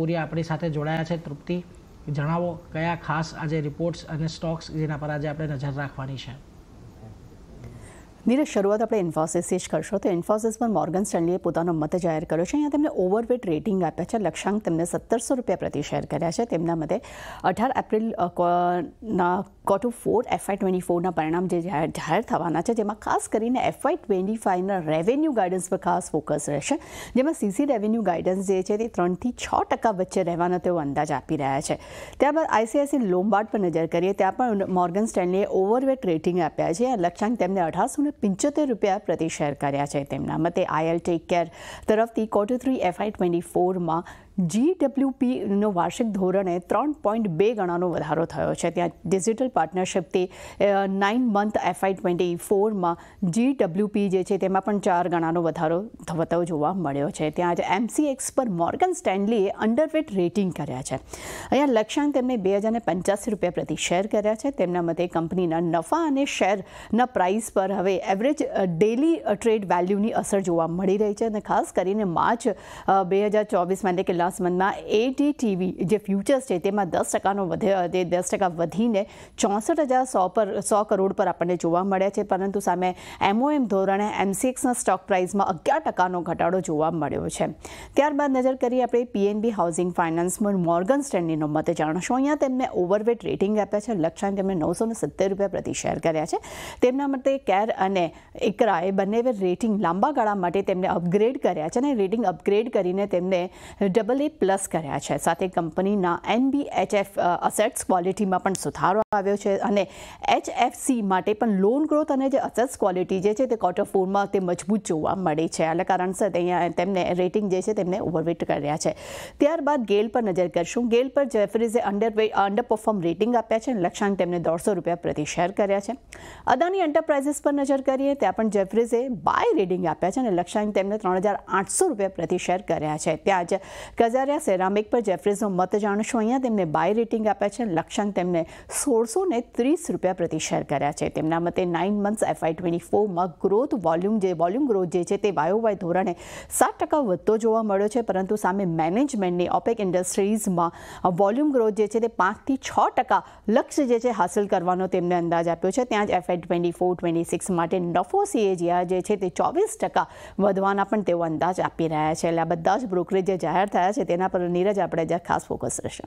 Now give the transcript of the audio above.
પૂરી આપણી સાથે જોડાયા છે તૃપ્તિ જણાવો કયા ખાસ આજે રિપોર્ટ્સ અને સ્ટોક્સ જેના પર આજે આપણે નજર રાખવાની છે નિરે શરૂઆત આપણે ઇન્ફોસિસ થી જ કરશો તો ઇન્ફોસિસ પર મોર્ગન સ્ટેનલીએ પોટનો મત જારી કર્યો છે અહીંયા તેમણે ઓવરવેટ રેટિંગ આપ્યા છે લક્ષ્યાંક તેમણે ₹1700 પ્રતિ શેર કર્યા છે તેમનામાં દે 18 એપ્રિલ નો કોટ ઓફ ફાઇ 24 નો પરિણામ જે જ આધાર થવાના છે જેમાં ખાસ કરીને ફાઇ 25 ના રેવન્યુ ગાઇડન્સ પર ખાસ ફોકસ રહેશે જેમાં સીસી રેવન્યુ ગાઇડન્સ દે છે એની 3 થી 6% વચ્ચે રહેવાનો તેવો અંદાજ આવી રહ્યો છે તેબર ICICI લોમ્બાર્ડ પર નજર કરીએ ત્યાં પણ મોર્ગન સ્ટેનલીએ ઓવરવેટ રેટિંગ આપ્યા છે લક્ષ્યાંક તેમણે 18 પંચોતેર રૂપિયા પ્રતિ શેર કર્યા છે તેમના મતે આઈએલ ટેક કેર તરફથી ક્વાર્ટર થ્રી એફઆઈ ટ્વેન્ટી ફોરમાં જીડબ્લ્યુપીનો વાર્ષિક ધોરણે ત્રણ પોઈન્ટ બે ગણાનો વધારો થયો છે ત્યાં ડિજિટલ પાર્ટનરશિપથી નાઇન મંથ એફઆઈ ટ્વેન્ટી ફોરમાં જીડબ્લ્યુપી જે છે તેમાં પણ ચાર ગણાનો વધારો થતો જોવા મળ્યો છે ત્યાં આજે એમસીએક્સ પર મોર્ગન સ્ટેન્ડલીએ અંડરવેટ રેટિંગ કર્યા છે અહીંયા લક્ષ્યાંક તેમને બે હજાર પંચ્યાસી રૂપિયા પ્રતિ શેર કર્યા છે તેમના મતે કંપનીના નફા અને શેરના પ્રાઇસ પર હવે એવરેજ ડેલી ટ્રેડ વેલ્યુની અસર જોવા મળી રહી છે અને ખાસ કરીને માર્ચ બે હજાર ચોવીસમાં એટલે કે મનના એટીટીવી જે ફ્યુચર્સ છે તેમાં 10% નો વધે છે 10% વધીને 64100 પર 100 કરોડ પર આપણે જોવા મળ્યા છે પરંતુ સામે એમઓએમ ધોરણે એમસીએક્સ ના સ્ટોક પ્રાઇસમાં 11% નો ઘટાડો જોવા મળ્યો છે ત્યારબાદ નજર કરી આપણે પીએનબી હાઉસિંગ ફાઇનાન્સ મર્ગન સ્ટેન્ડિંગનો મત જાણશું અહીંયા તેમણે ઓવરવેટ રેટિંગ આપ્યા છે લક્ષ્યાંક તેમણે 970 રૂપિયા પ્રતિ શેર કર્યા છે તેના માટે કેર અને એકરાય બંને પર રેટિંગ લાંબા ગાળા માટે તેમણે અપગ્રેડ કર્યા છે અને રેટિંગ અપગ્રેડ કરીને તેમણે લે પ્લસ કર્યા છે સાથે કંપનીના ਐમબીએચએફ એસેટ્સ ક્વોલિટી માં પણ સુધારો આવ્યો છે અને એચએફસી માટે પણ લોન growth અને જે એસેટ્સ ક્વોલિટી જે છે તે ક્વાર્ટર 4 માં તે મજબૂત જોવા મળી છે આ કારણે સ તે અહીંયા તેમણે રેટિંગ જે છે તેમણે ઓવરવેટ કરી રહ્યા છે ત્યારબાદ ગેલ પર નજર કરશું ગેલ પર જેફરીઝે અન્ડરવે અન્ડરપરફોર્મ રેટિંગ આપ્યા છે અને લક્ષ્યાંક તેમણે ₹1200 પ્રતિ શેર કર્યા છે અદાણી એન્ટરપ્રાઇઝેસ પર નજર કરીએ ત્યાં પણ જેફરીઝે બાય રેટિંગ આપ્યા છે અને લક્ષ્યાંક તેમણે ₹3800 પ્રતિ શેર કર્યા છે ત્યાંજ लाजारिया से सिरेमिक पर जेफरीज होम मत जानशोया तमने बाय रेटिंग આપ્યા છે લક્ષણ तमने 1630 રૂપયા પ્રતિ શેર કર્યા છે તેમના મતે 9 મંથસ FI24 માં growth volume જે volume growth જે છે તે વાયો વા ધોરણ 70% વધતો જોવા મળ્યો છે પરંતુ સામે મેનેજમેન્ટ ની ઓપેક ઇન્ડસ્ટ્રીઝ માં વોલ્યુમ growth જે છે ને 5 થી 6% લક્ષ્ય જે છે हासिल કરવાનો તેમને અંદાજ આપ્યો છે ત્યાં જ एफआई24 26 માટે નફો સીએ જે છે તે 24% વધવાના પણ તેવો અંદાજ આપી રહ્યા છે આ બધું જ બ્રોકરેજ જે જાહેરાત છે તેના પર નીરજ આપણે આજે ખાસ ફોકસ રહેશે